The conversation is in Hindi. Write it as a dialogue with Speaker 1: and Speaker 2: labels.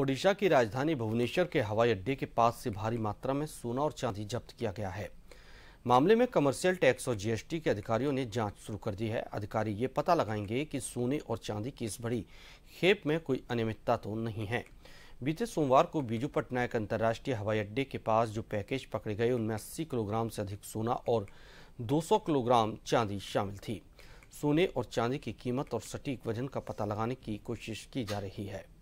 Speaker 1: ओडिशा की राजधानी भुवनेश्वर के हवाई अड्डे के पास से भारी मात्रा में सोना और चांदी जब्त किया गया है मामले में कमर्शियल टैक्स और जीएसटी के अधिकारियों ने जांच शुरू कर दी है अधिकारी ये पता लगाएंगे कि सोने और चांदी की इस बड़ी खेप में कोई अनियमितता तो नहीं है बीते सोमवार को बीजू पटनायक अंतर्राष्ट्रीय हवाई अड्डे के पास जो पैकेज पकड़े गए उनमें 80 किलोग्राम से अधिक सोना और 200 किलोग्राम चांदी शामिल थी सोने और चांदी की कीमत और सटीक वजन का पता लगाने की कोशिश की जा रही है